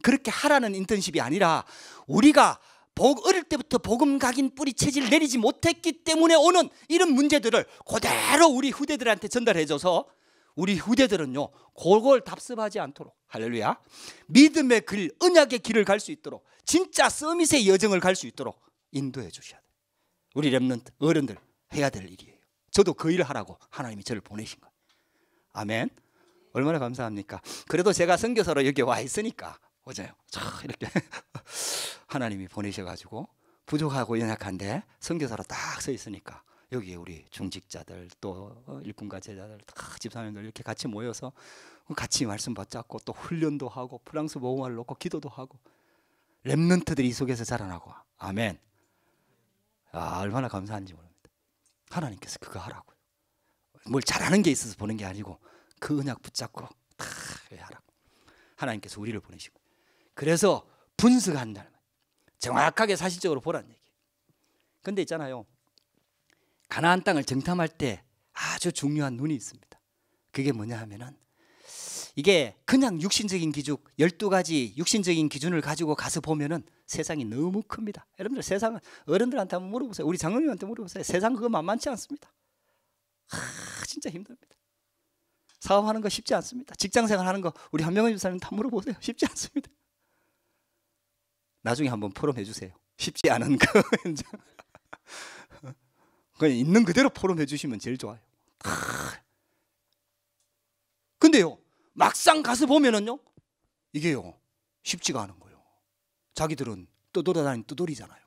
그렇게 하라는 인턴십이 아니라 우리가 복, 어릴 때부터 복음 각인 뿌리 체질 내리지 못했기 때문에 오는 이런 문제들을 그대로 우리 후대들한테 전달해줘서 우리 후대들은요 그걸 답습하지 않도록 할렐루야 믿음의 길은약의 길을 갈 수 있도록 진짜 서밋의 여정을 갈 수 있도록 인도해 주셔야 돼요. 우리 랩런트 어른들 해야 될 일이에요. 저도 그 일을 하라고 하나님이 저를 보내신 거 아멘. 얼마나 감사합니까? 그래도 제가 선교사로 여기 와 있으니까 어제요. 이렇게 하나님이 보내셔가지고 부족하고 연약한데 선교사로 딱 서 있으니까 여기에 우리 중직자들 또 어, 일꾼과 제자들 다 집사님들 이렇게 같이 모여서 같이 말씀 받잡고 또 훈련도 하고 프랑스 모음을 놓고 기도도 하고 랩런트들이 이 속에서 자라나고 아멘. 아, 얼마나 감사한지 모릅니다. 하나님께서 그거 하라고요. 뭘 잘하는 게 있어서 보는 게 아니고 그 언약 붙잡고 다 하라고. 하나님께서 우리를 보내시고. 그래서 분석한다는 정확하게 사실적으로 보라는 얘기. 근데 있잖아요. 가나안 땅을 정탐할 때 아주 중요한 눈이 있습니다. 그게 뭐냐 하면은 이게 그냥 육신적인 기준 열두 가지 육신적인 기준을 가지고 가서 보면은 세상이 너무 큽니다. 여러분들 세상은 어른들한테 한번 물어보세요. 우리 장로님한테 물어보세요. 세상 그거 만만치 않습니다. 아, 진짜 힘듭니다. 사업하는 거 쉽지 않습니다. 직장생활 하는 거 우리 한명은 집사님 다 물어보세요. 쉽지 않습니다. 나중에 한번 포럼해 주세요. 쉽지 않은 거 그냥 있는 그대로 포럼해 주시면 제일 좋아요. 아, 막상 가서 보면은요 이게요 쉽지가 않은 거예요. 자기들은 떠돌아다니는 떠돌이잖아요.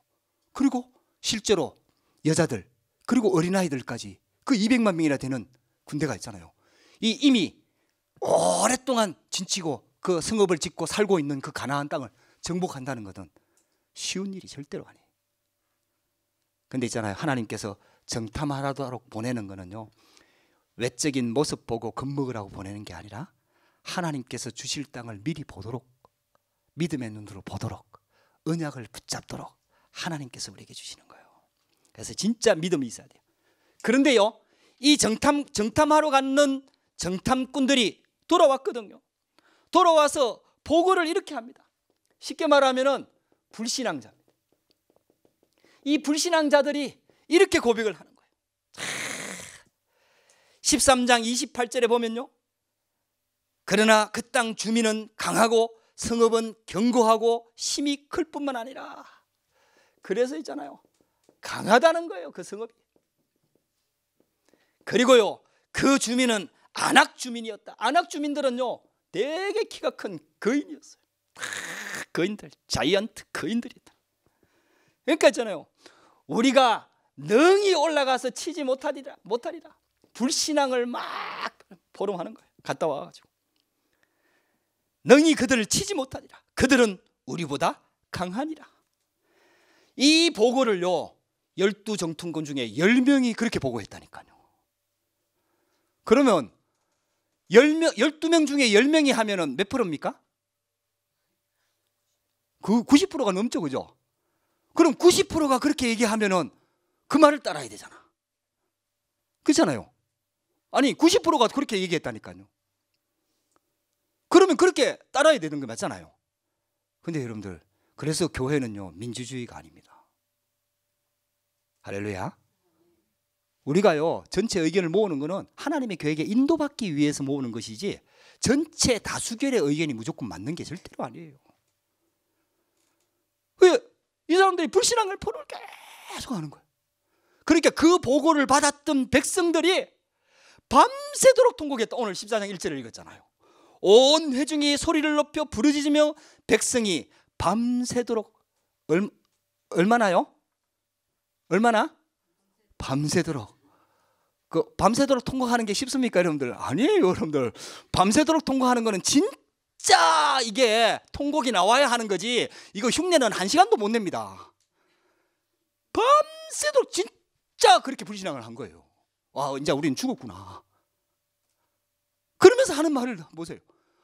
그리고 실제로 여자들 그리고 어린아이들까지 그 200만 명이나 되는 군대가 있잖아요. 이 이미 오랫동안 진치고 그성업을 짓고 살고 있는 그 가나안 땅을 정복한다는 것은 쉬운 일이 절대로 아니에요. 근데 있잖아요. 하나님께서 정탐하라도록 하 보내는 거는요. 외적인 모습 보고 겁먹으라고 보내는 게 아니라 하나님께서 주실 땅을 미리 보도록 믿음의 눈으로 보도록 은약을 붙잡도록 하나님께서 우리에게 주시는 거예요. 그래서 진짜 믿음이 있어야 돼요. 그런데요, 이 정탐 정탐하러 갔는 정탐꾼들이 돌아왔거든요. 돌아와서 보고를 이렇게 합니다. 쉽게 말하면은 불신앙자입니다. 이 불신앙자들이 이렇게 고백을 하는 거예요. 13장 28절에 보면요. 그러나 그 땅 주민은 강하고 성읍은 견고하고 힘이 클 뿐만 아니라 그래서 있잖아요. 강하다는 거예요. 그 성읍이. 그리고요. 그 주민은 안악 주민이었다. 안악 주민들은요. 되게 키가 큰 거인이었어요. 다 거인들, 자이언트 거인들이다. 그러니까 있잖아요. 우리가 능히 올라가서 치지 못하리라. 못하리라. 불신앙을 막 포럼하는 거예요. 갔다 와가지고. 능히 그들을 치지 못하리라. 그들은 우리보다 강하니라. 이 보고를요. 열두 정통권 중에 열명이 그렇게 보고했다니까요. 그러면 1명 12명 중에 10명이 하면은 몇 프로입니까? 그 90%가 넘죠, 그죠? 그럼 90%가 그렇게 얘기하면은 그 말을 따라야 되잖아. 그렇잖아요. 아니, 90%가 그렇게 얘기했다니까요. 그러면 그렇게 따라야 되는 거 맞잖아요. 근데 여러분들, 그래서 교회는요, 민주주의가 아닙니다. 할렐루야. 우리가요, 전체 의견을 모으는 거는 하나님의 교회에 인도받기 위해서 모으는 것이지, 전체 다수결의 의견이 무조건 맞는 게 절대로 아니에요. 이 사람들이 불신앙을 포를 계속 하는 거예요. 그러니까 그 보고를 받았던 백성들이 밤새도록 통곡했다. 오늘 14장 1절을 읽었잖아요. 온 회중이 소리를 높여 부르짖으며 백성이 밤새도록 얼, 얼마나요? 얼마나? 밤새도록 그 밤새도록 통과하는 게 쉽습니까 여러분들? 아니에요 여러분들 밤새도록 통과하는 거는 진짜 이게 통곡이 나와야 하는 거지 이거 흉내는 한 시간도 못 냅니다 밤새도록 진짜 그렇게 불신앙을 한 거예요 아 이제 우리는 죽었구나 그러면서 하는 말을 보세요.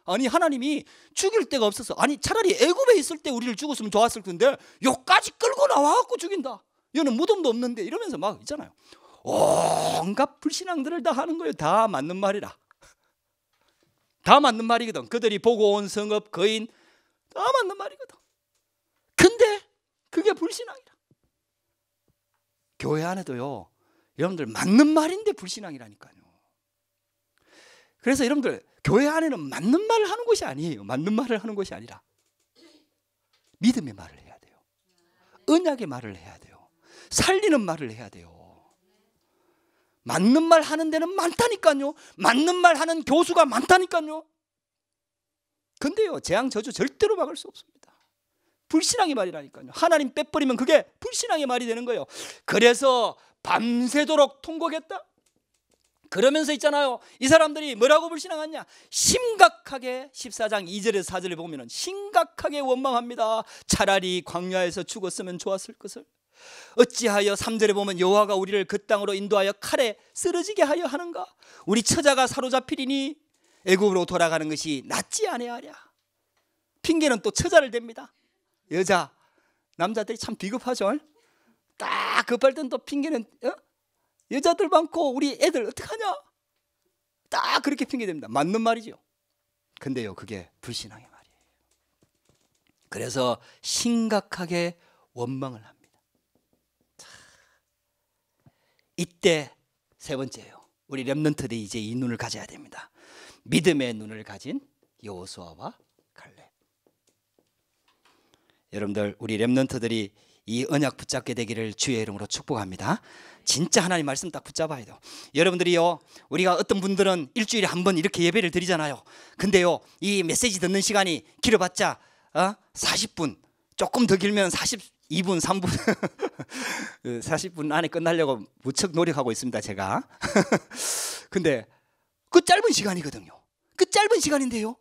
아니 하나님이 죽일 데가 없어서 아니 차라리 애굽에 있을 때 우리를 죽었으면 좋았을 텐데 여기까지 끌고 나와갖고 죽인다. 여는 무덤도 없는데 이러면서 막 있잖아요. 온갖 불신앙들을 다 하는 거예요. 다 맞는 말이라. 다 맞는 말이거든. 그들이 보고 온 성업 거인 다 맞는 말이거든. 근데 그게 불신앙이라. 교회 안에도요. 여러분들 맞는 말인데 불신앙이라니까요. 그래서 여러분들 교회 안에는 맞는 말을 하는 것이 아니에요. 맞는 말을 하는 것이 아니라 믿음의 말을 해야 돼요. 언약의 말을 해야 돼요. 살리는 말을 해야 돼요. 맞는 말 하는 데는 많다니까요. 맞는 말 하는 교수가 많다니까요. 근데요, 재앙 저주 절대로 막을 수 없습니다. 불신앙의 말이라니까요. 하나님 빼버리면 그게 불신앙의 말이 되는 거예요. 그래서 밤새도록 통곡했다? 그러면서 있잖아요. 이 사람들이 뭐라고 불신앙하냐? 심각하게 14장 2절에서 4절을 보면은 심각하게 원망합니다. 차라리 광야에서 죽었으면 좋았을 것을. 어찌하여 3절에 보면 여호와가 우리를 그 땅으로 인도하여 칼에 쓰러지게 하려 하는가? 우리 처자가 사로잡히리니 애굽으로 돌아가는 것이 낫지 아니하랴. 핑계는 또 처자를 댑니다. 여자 남자들이 참 비겁하죠. 딱 급할 땐 또 핑계는 어? 여자들 많고 우리 애들 어떡하냐? 딱 그렇게 핑계됩니다 맞는 말이죠. 근데요, 그게 불신앙의 말이에요. 그래서 심각하게 원망을 합니다. 자, 이때 세 번째예요. 우리 렘넌트들이 이제 이 눈을 가져야 됩니다. 믿음의 눈을 가진 여호수아와 갈렙. 여러분들 우리 렘넌트들이 이 언약 붙잡게 되기를 주의 이름으로 축복합니다. 진짜 하나님 말씀 딱 붙잡아야 돼요. 여러분들이요, 우리가 어떤 분들은 일주일에 한 번 이렇게 예배를 드리잖아요. 근데요, 이 메시지 듣는 시간이 길어봤자 어? 40분, 조금 더 길면 42분, 3분, 40분 안에 끝나려고 무척 노력하고 있습니다, 제가. 근데 그 짧은 시간이거든요. 그 짧은 시간인데요.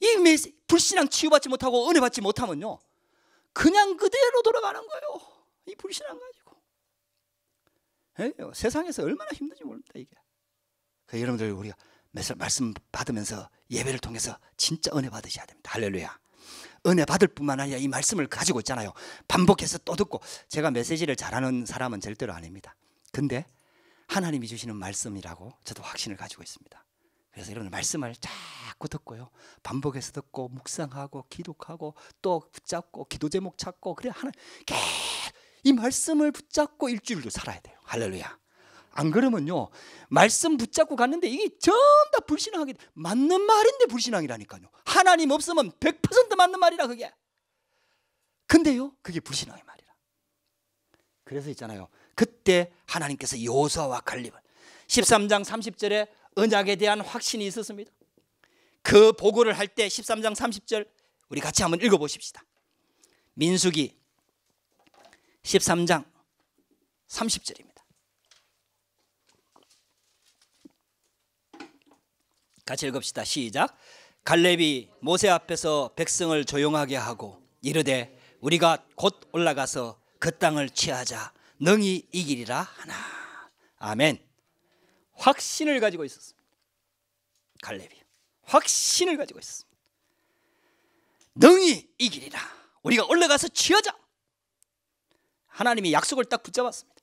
이 메시, 불신앙 치유받지 못하고 은혜 받지 못하면요. 그냥 그대로 돌아가는 거예요. 이 불신앙 가지고. 에이, 예? 세상에서 얼마나 힘든지 모릅니다, 이게. 그 여러분들 우리가 말씀 받으면서 예배를 통해서 진짜 은혜 받으셔야 됩니다. 할렐루야. 은혜 받을 뿐만 아니라 이 말씀을 가지고 있잖아요. 반복해서 또 듣고 제가 메시지를 잘하는 사람은 절대로 아닙니다. 근데 하나님이 주시는 말씀이라고 저도 확신을 가지고 있습니다. 그래서 여러분 말씀을 자꾸 듣고요. 반복해서 듣고 묵상하고 기독하고 또 붙잡고 기도 제목 찾고 그래 하는 이 말씀을 붙잡고 일주일도 살아야 돼요. 할렐루야. 안 그러면요 말씀 붙잡고 갔는데 이게 전부 다 불신앙이 맞는 말인데 불신앙이라니까요 하나님 없으면 100% 맞는 말이라 그게 근데요 그게 불신앙의 말이라 그래서 있잖아요 그때 하나님께서 요서와 갈립을 13장 30절에 언약에 대한 확신이 있었습니다. 그 보고를 할때 13장 30절 우리 같이 한번 읽어 보십시다. 민수기 13장 30절입니다. 같이 읽읍시다. 시작. 갈렙이 모세 앞에서 백성을 조용하게 하고 이르되 우리가 곧 올라가서 그 땅을 취하자 능히 이기리라 하나. 아멘. 확신을 가지고 있었습니다. 갈렙이 확신을 가지고 있었습니다. 능히 이기리라. 우리가 올라가서 취하자. 하나님이 약속을 딱 붙잡았습니다.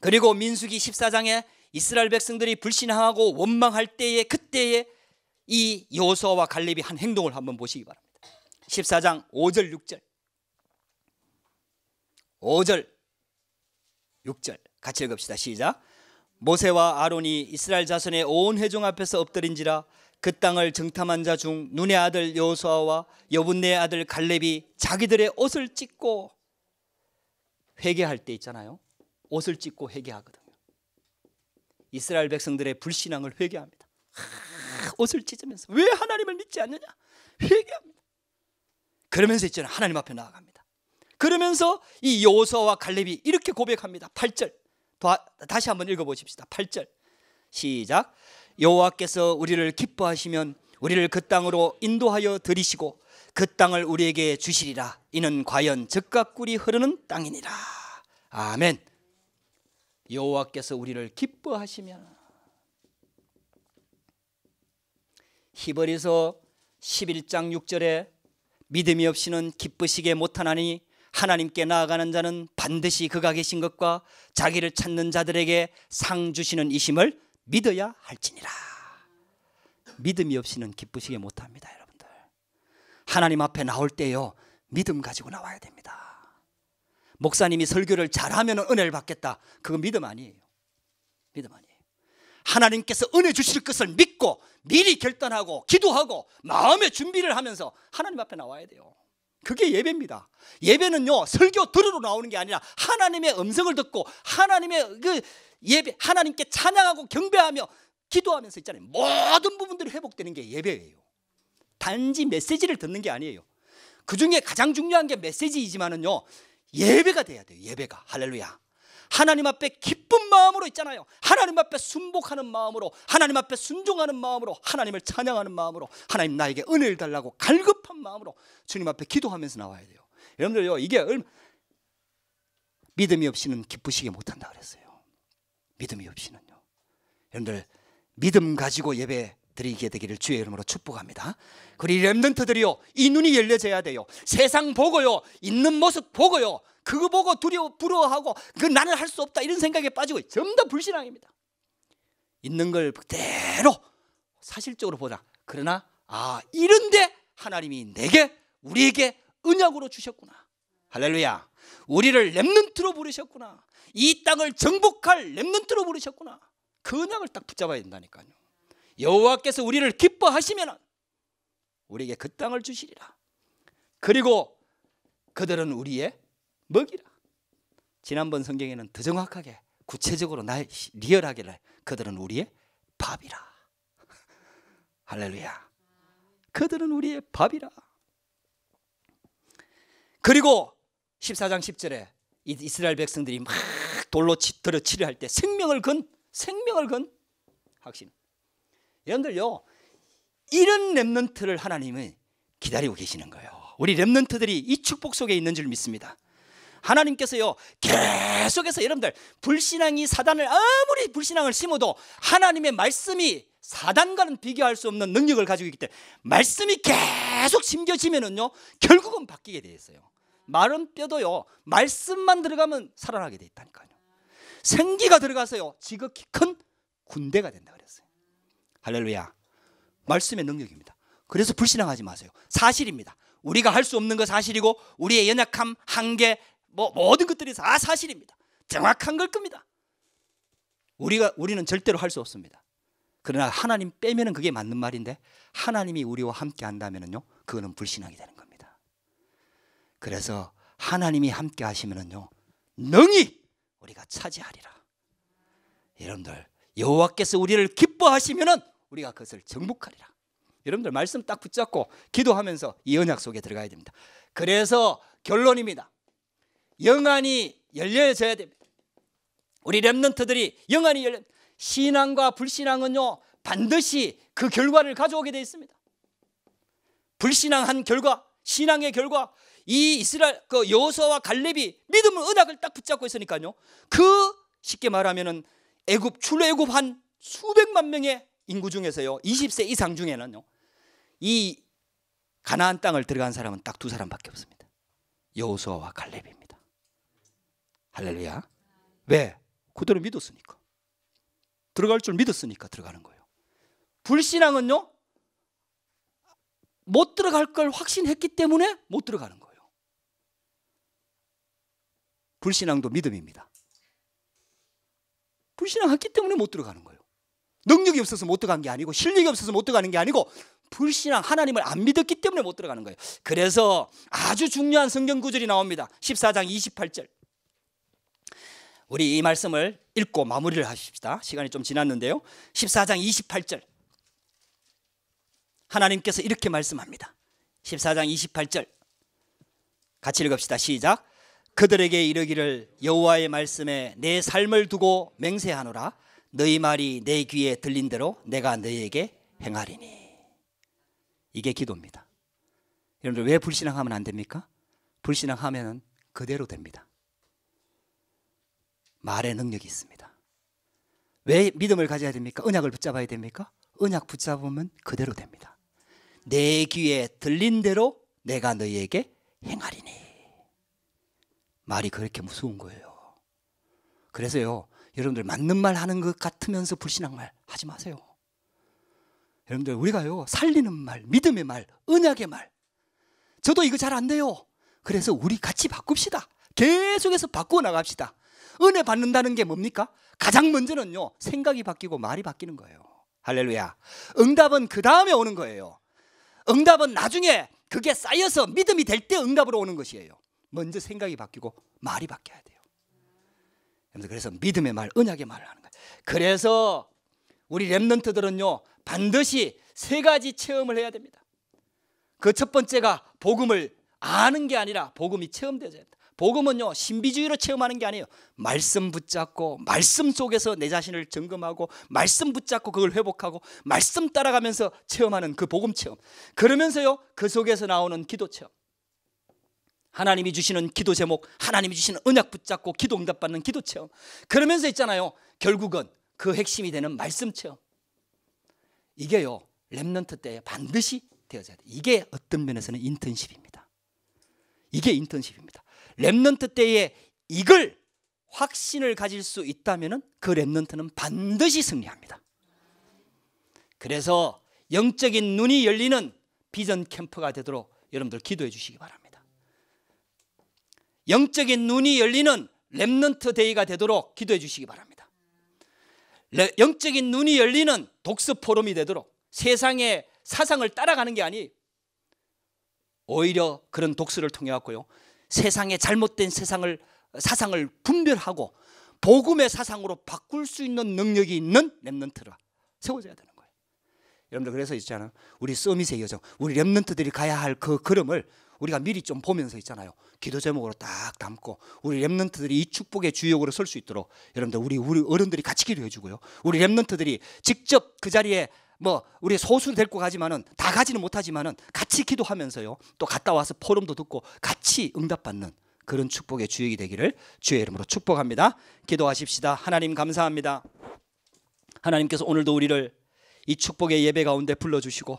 그리고 민수기 14장에 이스라엘 백성들이 불신하고 원망할 때에 그때에 이여호와 갈렙이 한 행동을 한번 보시기 바랍니다. 14장 5절 6절. 5절 6절 같이 읽읍시다. 시작. 모세와 아론이 이스라엘 자손의 온 회중 앞에서 엎드린지라 그 땅을 정탐한 자 중 눈의 아들 여호수아와 여분네의 아들 갈렙이 자기들의 옷을 찢고 회개할 때 있잖아요. 옷을 찢고 회개하거든요. 이스라엘 백성들의 불신앙을 회개합니다. 옷을 찢으면서 왜 하나님을 믿지 않느냐? 회개합니다. 그러면서 있잖아요. 하나님 앞에 나아갑니다. 그러면서 이 여호수아와 갈렙이 이렇게 고백합니다. 8절. 다시 한번 읽어보십시다. 8절 시작 여호와께서 우리를 기뻐하시면 우리를 그 땅으로 인도하여 들이시고 그 땅을 우리에게 주시리라 이는 과연 즉각꿀이 흐르는 땅이니라 아멘 여호와께서 우리를 기뻐하시면 히버리서 11장 6절에 믿음이 없이는 기쁘시게 못하나니 하나님께 나아가는 자는 반드시 그가 계신 것과 자기를 찾는 자들에게 상 주시는 이심을 믿어야 할지니라. 믿음이 없이는 기쁘시게 못합니다, 여러분들. 하나님 앞에 나올 때요, 믿음 가지고 나와야 됩니다. 목사님이 설교를 잘하면 은혜를 받겠다. 그건 믿음 아니에요. 믿음 아니에요. 하나님께서 은혜 주실 것을 믿고 미리 결단하고 기도하고 마음의 준비를 하면서 하나님 앞에 나와야 돼요. 그게 예배입니다. 예배는요 설교 들으러 나오는 게 아니라 하나님의 음성을 듣고 하나님의 그 예배 하나님께 찬양하고 경배하며 기도하면서 있잖아요. 모든 부분들이 회복되는 게 예배예요. 단지 메시지를 듣는 게 아니에요. 그 중에 가장 중요한 게 메시지이지만은요 예배가 돼야 돼요. 예배가 할렐루야. 하나님 앞에 기쁜 마음으로 있잖아요. 하나님 앞에 순복하는 마음으로, 하나님 앞에 순종하는 마음으로, 하나님을 찬양하는 마음으로, 하나님 나에게 은혜를 달라고 갈급 마음으로 주님 앞에 기도하면서 나와야 돼요. 여러분들요, 이게 얼마 믿음이 없이는 기쁘시게 못한다 그랬어요. 믿음이 없이는요. 여러분들 믿음 가지고 예배 드리게 되기를 주의 이름으로 축복합니다. 그리 렘넌트들이요, 이 눈이 열려져야 돼요. 세상 보고요, 있는 모습 보고요, 그거 보고 두려워 부러워하고 그 나는 할 수 없다 이런 생각에 빠지고 전부 다 불신앙입니다. 있는 걸 그대로 사실적으로 보자. 그러나 아 이런데 하나님이 내게 우리에게 은약으로 주셨구나. 할렐루야. 우리를 렘넌트로 부르셨구나. 이 땅을 정복할 렘넌트로 부르셨구나. 그 은약을 딱 붙잡아야 된다니까요. 여호와께서 우리를 기뻐하시면 우리에게 그 땅을 주시리라. 그리고 그들은 우리의 먹이라. 지난번 성경에는 더 정확하게 구체적으로 날 리얼하게 그들은 우리의 밥이라. 할렐루야. 그들은 우리의 밥이라. 그리고 14장 10절에 이스라엘 백성들이 막 돌로 치 들어 치료할때 생명을 건 생명을 건 확신. 여러분들요. 이런 렘넌트를 하나님은 기다리고 계시는 거예요. 우리 렘넌트들이 이 축복 속에 있는 줄 믿습니다. 하나님께서요 계속해서 여러분들 불신앙이 사단을 아무리 불신앙을 심어도 하나님의 말씀이 사단과는 비교할 수 없는 능력을 가지고 있기 때문에 말씀이 계속 심겨지면은요 결국은 바뀌게 돼 있어요. 마른 뼈도요 말씀만 들어가면 살아나게 돼 있다니까요. 생기가 들어가서요 지극히 큰 군대가 된다 그랬어요. 할렐루야. 말씀의 능력입니다. 그래서 불신앙하지 마세요. 사실입니다. 우리가 할 수 없는 거 사실이고 우리의 연약함, 한계, 뭐 모든 것들이 다 사실입니다. 정확한 걸 겁니다. 우리가 우리는 절대로 할 수 없습니다. 그러나 하나님 빼면은 그게 맞는 말인데 하나님이 우리와 함께 한다면은요. 그거는 불신하게 되는 겁니다. 그래서 하나님이 함께 하시면은요. 능히 우리가 차지하리라. 여러분들 여호와께서 우리를 기뻐하시면은 우리가 그것을 정복하리라. 여러분들 말씀 딱 붙잡고 기도하면서 이 언약 속에 들어가야 됩니다. 그래서 결론입니다. 영안이 열려져야 됩니다. 우리 렘넌트들이 영안이 열려 신앙과 불신앙은요 반드시 그 결과를 가져오게 되어 있습니다. 불신앙한 결과, 신앙의 결과 이 이스라엘 그 여호수아와 갈렙이 믿음을 은약을 딱 붙잡고 있으니까요. 그 쉽게 말하면은 애굽 출애굽 한 수백만 명의 인구 중에서요. 20세 이상 중에는요. 이 가나안 땅을 들어간 사람은 딱 두 사람밖에 없습니다. 여호수아와 갈렙입니다. 할렐루야. 왜? 그들을 믿었으니까. 들어갈 줄 믿었으니까 들어가는 거예요. 불신앙은요. 못 들어갈 걸 확신했기 때문에 못 들어가는 거예요. 불신앙도 믿음입니다. 불신앙했기 때문에 못 들어가는 거예요. 능력이 없어서 못 들어간 게 아니고 실력이 없어서 못 들어가는 게 아니고 불신앙 하나님을 안 믿었기 때문에 못 들어가는 거예요. 그래서 아주 중요한 성경 구절이 나옵니다. 14장 28절. 우리 이 말씀을 읽고 마무리를 하십시다. 시간이 좀 지났는데요. 14장 28절. 하나님께서 이렇게 말씀합니다. 14장 28절. 같이 읽읍시다. 시작. 그들에게 이르기를 여호와의 말씀에 내 삶을 두고 맹세하노라. 너희 말이 내 귀에 들린 대로 내가 너희에게 행하리니. 이게 기도입니다. 여러분들 왜 불신앙하면 안 됩니까? 불신앙하면은 그대로 됩니다. 말의 능력이 있습니다. 왜 믿음을 가져야 됩니까? 은약을 붙잡아야 됩니까? 은약 붙잡으면 그대로 됩니다. 내 귀에 들린 대로 내가 너희에게 행하리니. 말이 그렇게 무서운 거예요. 그래서요, 여러분들 맞는 말 하는 것 같으면서 불신한 말 하지 마세요. 여러분들 우리가요 살리는 말, 믿음의 말, 은약의 말. 저도 이거 잘 안 돼요. 그래서 우리 같이 바꿉시다. 계속해서 바꾸어 나갑시다. 은혜 받는다는 게 뭡니까? 가장 먼저는요, 생각이 바뀌고 말이 바뀌는 거예요. 할렐루야. 응답은 그 다음에 오는 거예요. 응답은 나중에 그게 쌓여서 믿음이 될 때 응답으로 오는 것이에요. 먼저 생각이 바뀌고 말이 바뀌어야 돼요. 그래서 믿음의 말, 언약의 말을 하는 거예요. 그래서 우리 랩런트들은요, 반드시 세 가지 체험을 해야 됩니다. 그 첫 번째가 복음을 아는 게 아니라 복음이 체험되어야 된다. 복음은요 신비주의로 체험하는 게 아니에요 말씀 붙잡고 말씀 속에서 내 자신을 점검하고 말씀 붙잡고 그걸 회복하고 말씀 따라가면서 체험하는 그 복음 체험 그러면서요 그 속에서 나오는 기도 체험 하나님이 주시는 기도 제목 하나님이 주시는 언약 붙잡고 기도 응답받는 기도 체험 그러면서 있잖아요 결국은 그 핵심이 되는 말씀 체험 이게요 랩런트 때 반드시 되어져야 돼 이게 어떤 면에서는 인턴십입니다 이게 인턴십입니다 랩넌트 때에 이걸 확신을 가질 수 있다면 그 랩넌트는 반드시 승리합니다. 그래서 영적인 눈이 열리는 비전 캠프가 되도록 여러분들 기도해 주시기 바랍니다. 영적인 눈이 열리는 랩넌트 데이가 되도록 기도해 주시기 바랍니다. 영적인 눈이 열리는 독서 포럼이 되도록 세상의 사상을 따라가는 게 아니 오히려 그런 독서를 통해 갖고요. 세상의 잘못된 세상을 사상을 분별하고 복음의 사상으로 바꿀 수 있는 능력이 있는 렘넌트라 세워져야 되는 거예요. 여러분들 그래서 있잖아 우리 서밋의 여정, 우리 렘넌트들이 가야 할 그 걸음을 우리가 미리 좀 보면서 있잖아요. 기도 제목으로 딱 담고 우리 랩런트들이 이 축복의 주역으로 설 수 있도록 여러분들 우리 우리 어른들이 같이 기도해 주고요. 우리 랩런트들이 직접 그 자리에 뭐 우리 소수를 데고 가지만은 다 가지는 못하지만은 같이 기도하면서요. 또 갔다 와서 포럼도 듣고 같이 응답받는 그런 축복의 주역이 되기를 주의 이름으로 축복합니다. 기도하십시다. 하나님 감사합니다. 하나님께서 오늘도 우리를 이 축복의 예배 가운데 불러주시고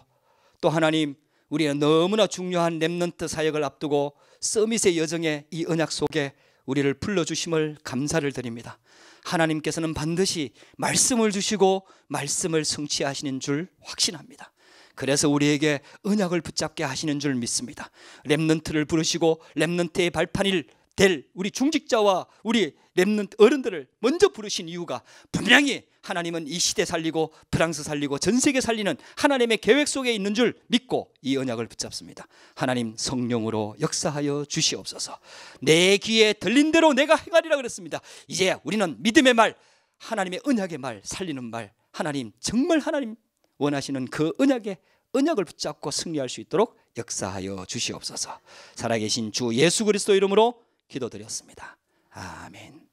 또 하나님 우리는 너무나 중요한 렘넌트 사역을 앞두고 서밋의 여정의 이은약 속에 우리를 불러주심을 감사를 드립니다. 하나님께서는 반드시 말씀을 주시고 말씀을 성취하시는 줄 확신합니다. 그래서 우리에게 은약을 붙잡게 하시는 줄 믿습니다. 렘넌트를 부르시고 렘넌트의 발판일 될 우리 중직자와 우리 랩는 어른들을 먼저 부르신 이유가 분명히 하나님은 이 시대 살리고 프랑스 살리고 전 세계 살리는 하나님의 계획 속에 있는 줄 믿고 이 언약을 붙잡습니다. 하나님 성령으로 역사하여 주시옵소서. 내 귀에 들린 대로 내가 행하리라 그랬습니다. 이제 우리는 믿음의 말, 하나님의 언약의 말, 살리는 말, 하나님 정말 하나님 원하시는 그 언약에 언약을 붙잡고 승리할 수 있도록 역사하여 주시옵소서. 살아계신 주 예수 그리스도 이름으로 기도드렸습니다. 아멘.